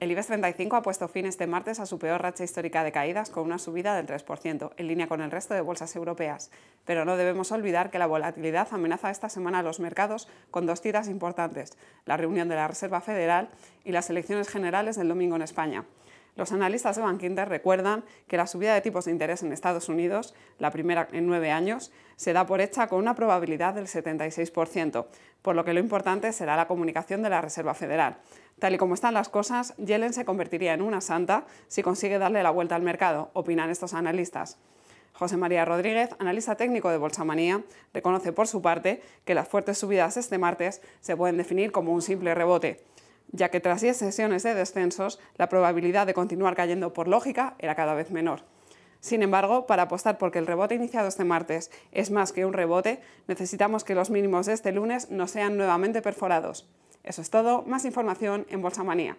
El IBEX 35 ha puesto fin este martes a su peor racha histórica de caídas con una subida del 3%, en línea con el resto de bolsas europeas. Pero no debemos olvidar que la volatilidad amenaza esta semana a los mercados con dos tiras importantes, la reunión de la Reserva Federal y las elecciones generales del domingo en España. Los analistas de Bankinter recuerdan que la subida de tipos de interés en Estados Unidos, la primera en nueve años, se da por hecha con una probabilidad del 76%, por lo que lo importante será la comunicación de la Reserva Federal. Tal y como están las cosas, Yellen se convertiría en una santa si consigue darle la vuelta al mercado, opinan estos analistas. José María Rodríguez, analista técnico de Bolsamanía, reconoce por su parte que las fuertes subidas este martes se pueden definir como un simple rebote, ya que tras 10 sesiones de descensos, la probabilidad de continuar cayendo por lógica era cada vez menor. Sin embargo, para apostar porque el rebote iniciado este martes es más que un rebote, necesitamos que los mínimos de este lunes no sean nuevamente perforados. Eso es todo, más información en Bolsa Manía.